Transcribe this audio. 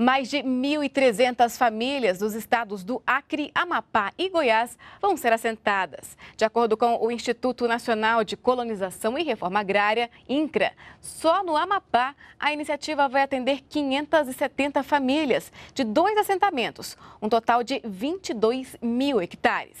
Mais de 1.300 famílias dos estados do Acre, Amapá e Goiás vão ser assentadas. De acordo com o Instituto Nacional de Colonização e Reforma Agrária, INCRA, só no Amapá a iniciativa vai atender 570 famílias de dois assentamentos, um total de 22 mil hectares.